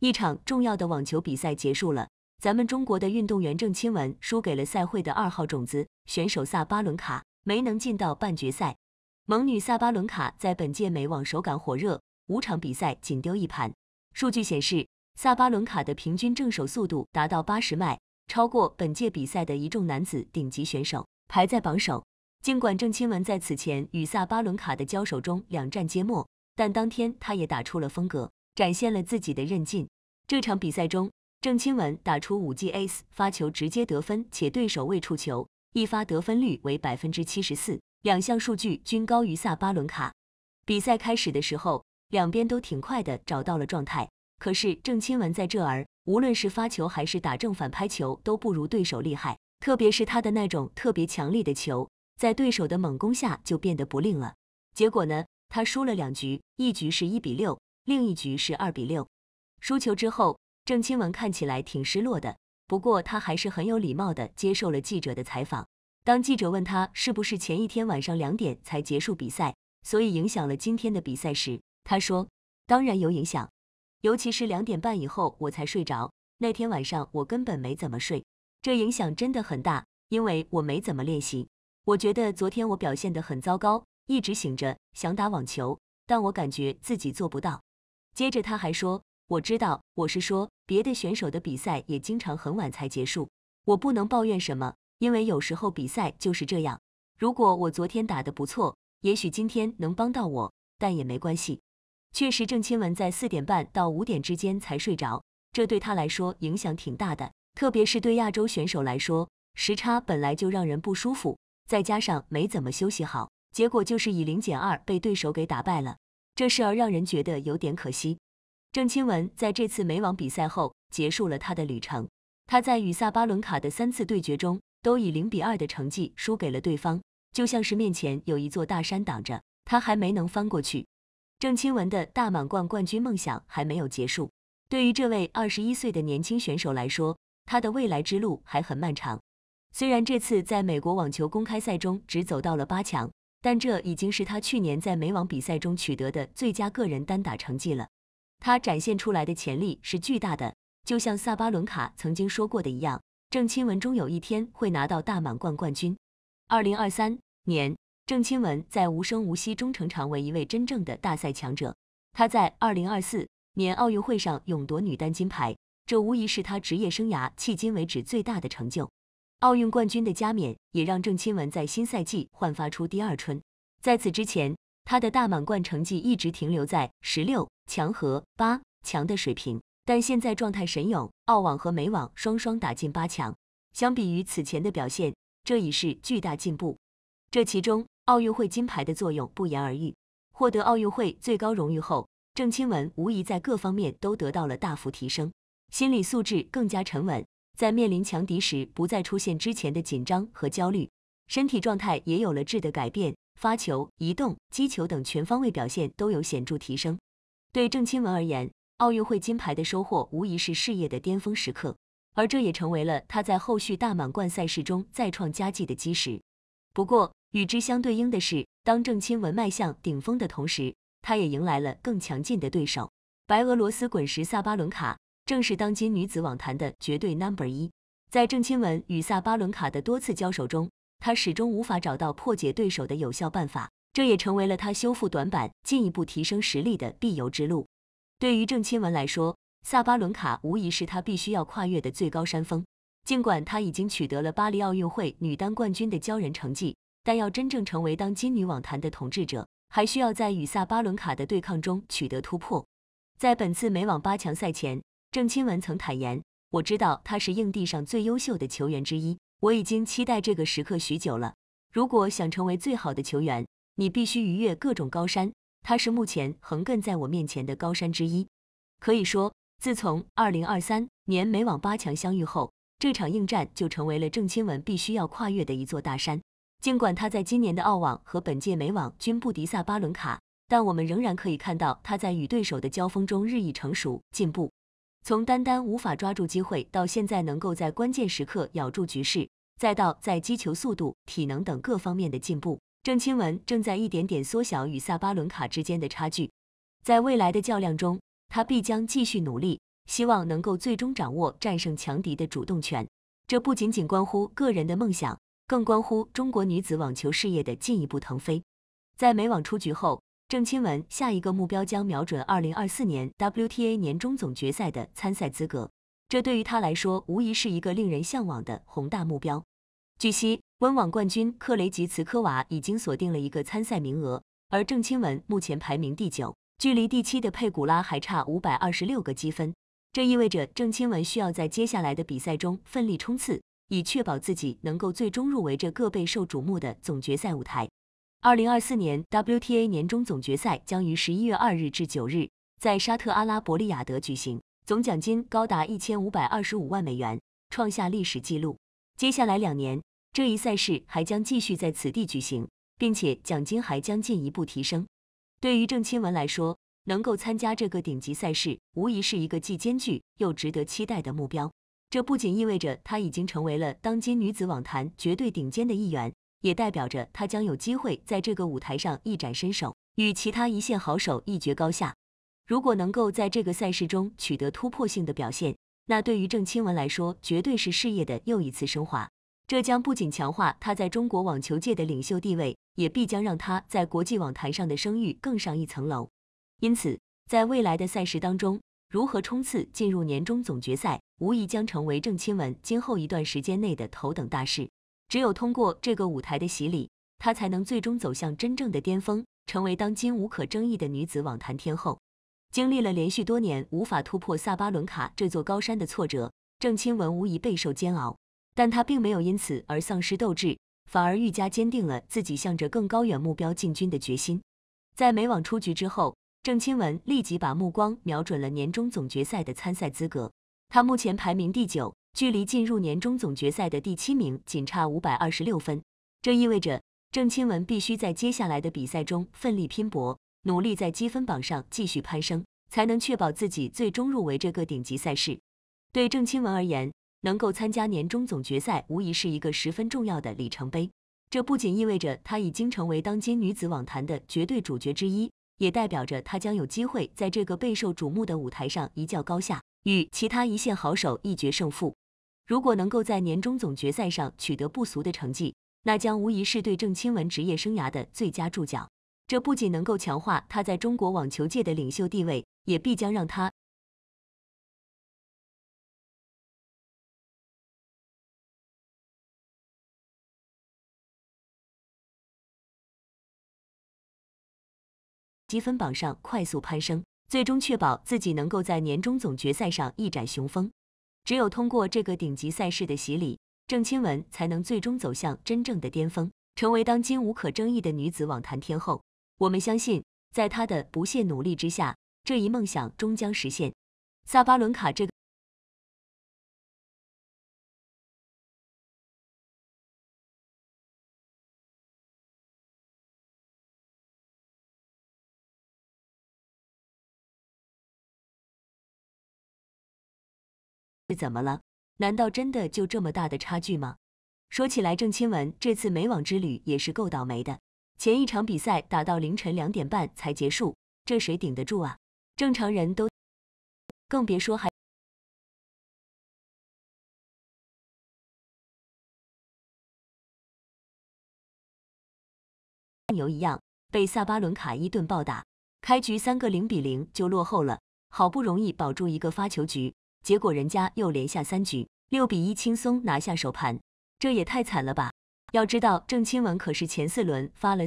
一场重要的网球比赛结束了，咱们中国的运动员郑钦文输给了赛会的二号种子选手萨巴伦卡，没能进到半决赛。猛女萨巴伦卡在本届美网手感火热，五场比赛仅丢一盘。数据显示，萨巴伦卡的平均正手速度达到八十迈，超过本届比赛的一众男子顶级选手，排在榜首。尽管郑钦文在此前与萨巴伦卡的交手中两战皆末，但当天她也打出了风格。展现了自己的韧劲。这场比赛中，郑钦文打出五记 ace 发球直接得分，且对手未触球，一发得分率为百分之七十四，两项数据均高于萨巴伦卡。比赛开始的时候，两边都挺快的，找到了状态。可是郑钦文在这儿，无论是发球还是打正反拍球，都不如对手厉害。特别是他的那种特别强力的球，在对手的猛攻下就变得不灵了。结果呢，他输了两局，一局是一比六。另一局是二比六，输球之后，郑钦文看起来挺失落的。不过他还是很有礼貌地接受了记者的采访。当记者问他是不是前一天晚上两点才结束比赛，所以影响了今天的比赛时，他说：“当然有影响，尤其是两点半以后我才睡着。那天晚上我根本没怎么睡，这影响真的很大，因为我没怎么练习。我觉得昨天我表现得很糟糕，一直醒着想打网球，但我感觉自己做不到。”接着他还说：“我知道，我是说别的选手的比赛也经常很晚才结束，我不能抱怨什么，因为有时候比赛就是这样。如果我昨天打得不错，也许今天能帮到我，但也没关系。”确实，郑钦文在四点半到五点之间才睡着，这对他来说影响挺大的，特别是对亚洲选手来说，时差本来就让人不舒服，再加上没怎么休息好，结果就是以零减二被对手给打败了。这事儿让人觉得有点可惜。郑钦文在这次美网比赛后结束了他的旅程。他在与萨巴伦卡的三次对决中，都以零比二的成绩输给了对方，就像是面前有一座大山挡着他还没能翻过去。郑钦文的大满贯冠军梦想还没有结束。对于这位二十一岁的年轻选手来说，他的未来之路还很漫长。虽然这次在美国网球公开赛中只走到了八强。但这已经是他去年在美网比赛中取得的最佳个人单打成绩了。他展现出来的潜力是巨大的，就像萨巴伦卡曾经说过的一样，郑钦文终有一天会拿到大满贯冠军。二零二三年，郑钦文在无声无息中成长为一位真正的大赛强者。他在二零二四年奥运会上勇夺女单金牌，这无疑是他职业生涯迄今为止最大的成就。奥运冠军的加冕也让郑钦文在新赛季焕发出第二春。在此之前，他的大满贯成绩一直停留在十六强和八强的水平，但现在状态神勇，澳网和美网双双打进八强。相比于此前的表现，这已是巨大进步。这其中，奥运会金牌的作用不言而喻。获得奥运会最高荣誉后，郑钦文无疑在各方面都得到了大幅提升，心理素质更加沉稳。在面临强敌时，不再出现之前的紧张和焦虑，身体状态也有了质的改变，发球、移动、击球等全方位表现都有显著提升。对郑钦文而言，奥运会金牌的收获无疑是事业的巅峰时刻，而这也成为了他在后续大满贯赛事中再创佳绩的基石。不过，与之相对应的是，当郑钦文迈向顶峰的同时，他也迎来了更强劲的对手——白俄罗斯滚石萨巴伦卡。正是当今女子网坛的绝对 number 一，在郑钦文与萨巴伦卡的多次交手中，她始终无法找到破解对手的有效办法，这也成为了她修复短板、进一步提升实力的必由之路。对于郑钦文来说，萨巴伦卡无疑是她必须要跨越的最高山峰。尽管她已经取得了巴黎奥运会女单冠军的骄人成绩，但要真正成为当今女网坛的统治者，还需要在与萨巴伦卡的对抗中取得突破。在本次美网八强赛前。郑钦文曾坦言：“我知道他是硬地上最优秀的球员之一，我已经期待这个时刻许久了。如果想成为最好的球员，你必须逾越各种高山。他是目前横亘在我面前的高山之一。可以说，自从2023年美网八强相遇后，这场硬战就成为了郑钦文必须要跨越的一座大山。尽管他在今年的澳网和本届美网均不敌萨巴伦卡，但我们仍然可以看到他在与对手的交锋中日益成熟、进步。”从单单无法抓住机会，到现在能够在关键时刻咬住局势，再到在击球速度、体能等各方面的进步，郑钦文正在一点点缩小与萨巴伦卡之间的差距。在未来的较量中，她必将继续努力，希望能够最终掌握战胜强敌的主动权。这不仅仅关乎个人的梦想，更关乎中国女子网球事业的进一步腾飞。在美网出局后。郑钦文下一个目标将瞄准2024年 WTA 年终总决赛的参赛资格，这对于她来说无疑是一个令人向往的宏大目标。据悉，温网冠军克雷吉茨科娃已经锁定了一个参赛名额，而郑钦文目前排名第九，距离第七的佩古拉还差526个积分。这意味着郑钦文需要在接下来的比赛中奋力冲刺，以确保自己能够最终入围这个备受瞩目的总决赛舞台。二零二四年 WTA 年终总决赛将于十一月二日至九日在沙特阿拉伯利雅得举行，总奖金高达一千五百二十五万美元，创下历史纪录。接下来两年，这一赛事还将继续在此地举行，并且奖金还将进一步提升。对于郑钦文来说，能够参加这个顶级赛事，无疑是一个既艰巨又值得期待的目标。这不仅意味着她已经成为了当今女子网坛绝对顶尖的一员。也代表着他将有机会在这个舞台上一展身手，与其他一线好手一决高下。如果能够在这个赛事中取得突破性的表现，那对于郑钦文来说绝对是事业的又一次升华。这将不仅强化他在中国网球界的领袖地位，也必将让他在国际网坛上的声誉更上一层楼。因此，在未来的赛事当中，如何冲刺进入年终总决赛，无疑将成为郑钦文今后一段时间内的头等大事。只有通过这个舞台的洗礼，她才能最终走向真正的巅峰，成为当今无可争议的女子网坛天后。经历了连续多年无法突破萨巴伦卡这座高山的挫折，郑钦文无疑备受煎熬。但她并没有因此而丧失斗志，反而愈加坚定了自己向着更高远目标进军的决心。在美网出局之后，郑钦文立即把目光瞄准了年终总决赛的参赛资格。她目前排名第九。距离进入年终总决赛的第七名仅差五百二十六分，这意味着郑钦文必须在接下来的比赛中奋力拼搏，努力在积分榜上继续攀升，才能确保自己最终入围这个顶级赛事。对郑钦文而言，能够参加年终总决赛无疑是一个十分重要的里程碑。这不仅意味着她已经成为当今女子网坛的绝对主角之一，也代表着她将有机会在这个备受瞩目的舞台上一较高下，与其他一线好手一决胜负。如果能够在年终总决赛上取得不俗的成绩，那将无疑是对郑钦文职业生涯的最佳注脚。这不仅能够强化他在中国网球界的领袖地位，也必将让他积分榜上快速攀升，最终确保自己能够在年终总决赛上一展雄风。只有通过这个顶级赛事的洗礼，郑钦文才能最终走向真正的巅峰，成为当今无可争议的女子网坛天后。我们相信，在她的不懈努力之下，这一梦想终将实现。萨巴伦卡这个。是怎么了？难道真的就这么大的差距吗？说起来，郑钦文这次美网之旅也是够倒霉的。前一场比赛打到凌晨两点半才结束，这谁顶得住啊？正常人都，更别说还牛一样被萨巴伦卡一顿暴打，开局三个零比零就落后了，好不容易保住一个发球局。结果人家又连下三局，六比一轻松拿下首盘，这也太惨了吧！要知道郑钦文可是前四轮发了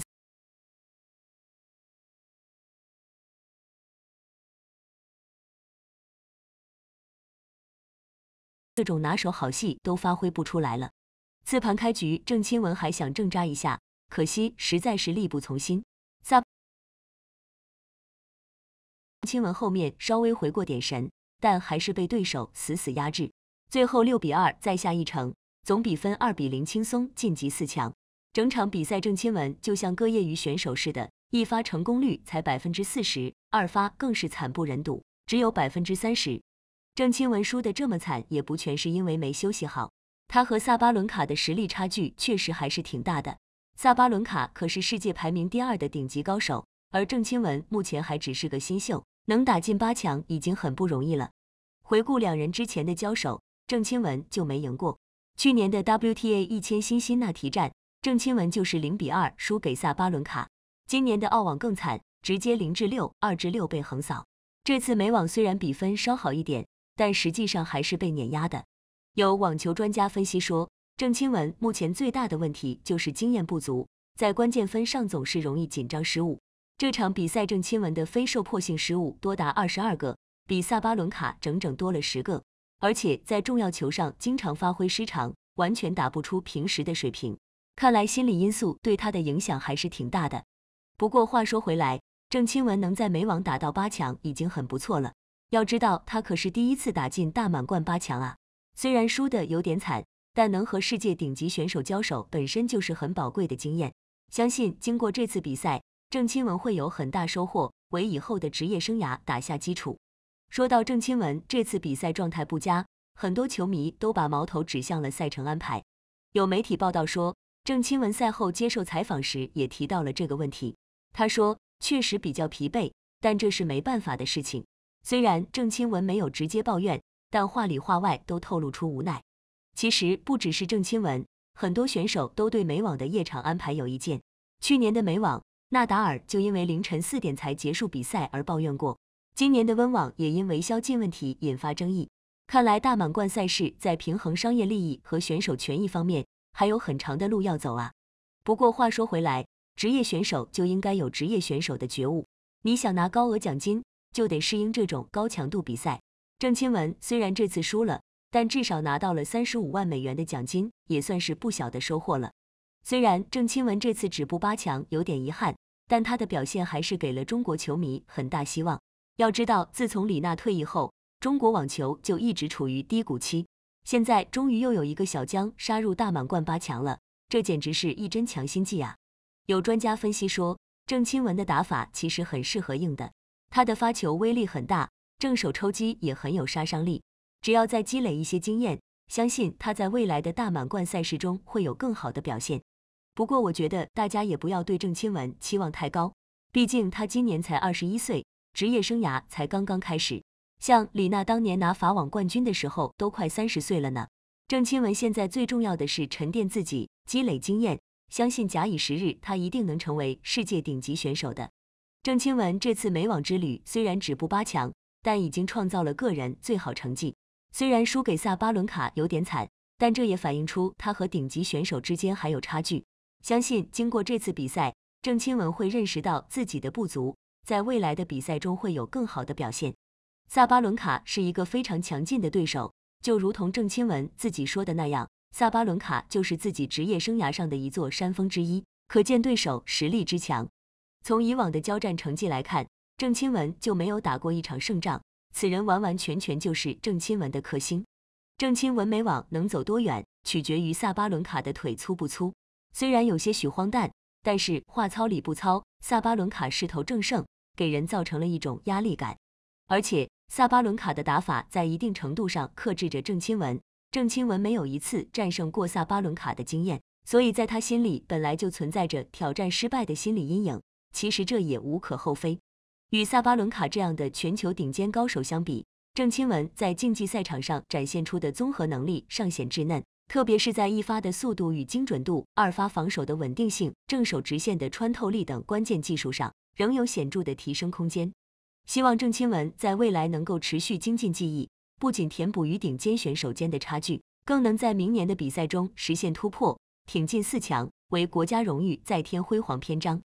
各种拿手好戏都发挥不出来了。次盘开局，郑钦文还想挣扎一下，可惜实在是力不从心。萨，郑钦文后面稍微回过点神。但还是被对手死死压制，最后六比二再下一城，总比分二比零轻松晋级四强。整场比赛，郑钦文就像个业余选手似的，一发成功率才百分之四十二发更是惨不忍睹，只有百分之三十。郑钦文输得这么惨，也不全是因为没休息好，她和萨巴伦卡的实力差距确实还是挺大的。萨巴伦卡可是世界排名第二的顶级高手，而郑钦文目前还只是个新秀。能打进八强已经很不容易了。回顾两人之前的交手，郑钦文就没赢过。去年的 WTA 一千新辛那提站，郑钦文就是零比二输给萨巴伦卡。今年的澳网更惨，直接零至六、二至六被横扫。这次美网虽然比分稍好一点，但实际上还是被碾压的。有网球专家分析说，郑钦文目前最大的问题就是经验不足，在关键分上总是容易紧张失误。这场比赛郑钦文的非受迫性失误多达二十二个，比萨巴伦卡整整多了十个，而且在重要球上经常发挥失常，完全打不出平时的水平。看来心理因素对他的影响还是挺大的。不过话说回来，郑钦文能在美网打到八强已经很不错了。要知道，他可是第一次打进大满贯八强啊！虽然输的有点惨，但能和世界顶级选手交手本身就是很宝贵的经验。相信经过这次比赛，郑钦文会有很大收获，为以后的职业生涯打下基础。说到郑钦文这次比赛状态不佳，很多球迷都把矛头指向了赛程安排。有媒体报道说，郑钦文赛后接受采访时也提到了这个问题。他说：“确实比较疲惫，但这是没办法的事情。”虽然郑钦文没有直接抱怨，但话里话外都透露出无奈。其实不只是郑钦文，很多选手都对美网的夜场安排有意见。去年的美网。纳达尔就因为凌晨四点才结束比赛而抱怨过，今年的温网也因为宵禁问题引发争议。看来大满贯赛事在平衡商业利益和选手权益方面还有很长的路要走啊。不过话说回来，职业选手就应该有职业选手的觉悟。你想拿高额奖金，就得适应这种高强度比赛。郑钦文虽然这次输了，但至少拿到了三十五万美元的奖金，也算是不小的收获了。虽然郑钦文这次止步八强有点遗憾，但她的表现还是给了中国球迷很大希望。要知道，自从李娜退役后，中国网球就一直处于低谷期。现在终于又有一个小将杀入大满贯八强了，这简直是一针强心剂啊！有专家分析说，郑钦文的打法其实很适合硬的，她的发球威力很大，正手抽击也很有杀伤力。只要再积累一些经验，相信她在未来的大满贯赛事中会有更好的表现。不过我觉得大家也不要对郑钦文期望太高，毕竟他今年才二十一岁，职业生涯才刚刚开始。像李娜当年拿法网冠军的时候都快三十岁了呢。郑钦文现在最重要的是沉淀自己，积累经验，相信假以时日，他一定能成为世界顶级选手的。郑钦文这次美网之旅虽然止步八强，但已经创造了个人最好成绩。虽然输给萨巴伦卡有点惨，但这也反映出他和顶级选手之间还有差距。相信经过这次比赛，郑钦文会认识到自己的不足，在未来的比赛中会有更好的表现。萨巴伦卡是一个非常强劲的对手，就如同郑钦文自己说的那样，萨巴伦卡就是自己职业生涯上的一座山峰之一，可见对手实力之强。从以往的交战成绩来看，郑钦文就没有打过一场胜仗，此人完完全全就是郑钦文的克星。郑钦文没网能走多远，取决于萨巴伦卡的腿粗不粗。虽然有些许荒诞，但是话糙理不糙。萨巴伦卡势头正盛，给人造成了一种压力感。而且，萨巴伦卡的打法在一定程度上克制着郑钦文。郑钦文没有一次战胜过萨巴伦卡的经验，所以在他心里本来就存在着挑战失败的心理阴影。其实这也无可厚非。与萨巴伦卡这样的全球顶尖高手相比，郑钦文在竞技赛场上展现出的综合能力尚显稚嫩。特别是在一发的速度与精准度、二发防守的稳定性、正手直线的穿透力等关键技术上，仍有显著的提升空间。希望郑钦文在未来能够持续精进技艺，不仅填补与顶尖选手间的差距，更能在明年的比赛中实现突破，挺进四强，为国家荣誉再添辉煌篇章。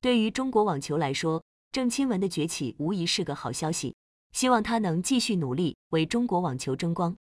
对于中国网球来说，郑钦文的崛起无疑是个好消息。希望他能继续努力，为中国网球争光。